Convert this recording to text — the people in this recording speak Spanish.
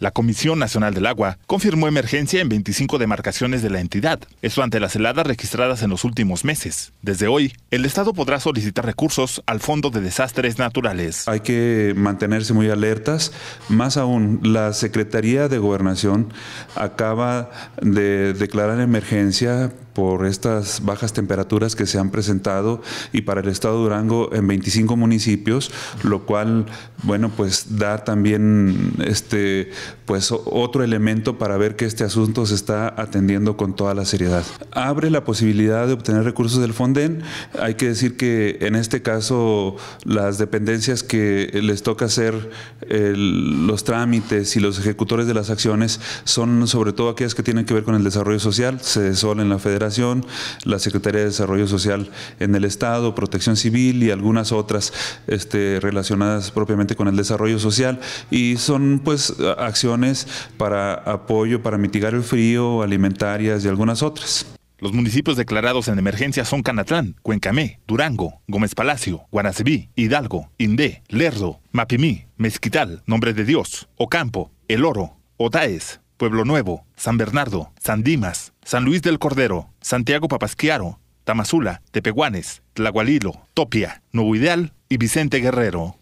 La Comisión Nacional del Agua confirmó emergencia en 25 demarcaciones de la entidad, esto ante las heladas registradas en los últimos meses. Desde hoy, el Estado podrá solicitar recursos al Fondo de Desastres Naturales. Hay que mantenerse muy alertas, más aún, la Secretaría de Gobernación acaba de declarar emergencia por estas bajas temperaturas que se han presentado y para el estado Durango en 25 municipios, lo cual, bueno, pues da también este, pues otro elemento para ver que este asunto se está atendiendo con toda la seriedad. Abre la posibilidad de obtener recursos del Fonden. Hay que decir que en este caso las dependencias que les toca hacer los trámites y los ejecutores de las acciones son sobre todo aquellas que tienen que ver con el desarrollo social, se en la federación la Secretaría de Desarrollo Social en el Estado, Protección Civil y algunas otras este, relacionadas propiamente con el desarrollo social. Y son pues acciones para apoyo, para mitigar el frío, alimentarias y algunas otras. Los municipios declarados en emergencia son Canatlán, Cuencamé, Durango, Gómez Palacio, Guanacibí, Hidalgo, Indé, Lerdo, Mapimí, Mezquital, Nombre de Dios, Ocampo, El Oro, Otaes, Pueblo Nuevo, San Bernardo, San Dimas, San Luis del Cordero, Santiago Papasquiaro, Tamazula, Tepehuanes, Tlahualilo, Topia, Nuevo Ideal y Vicente Guerrero.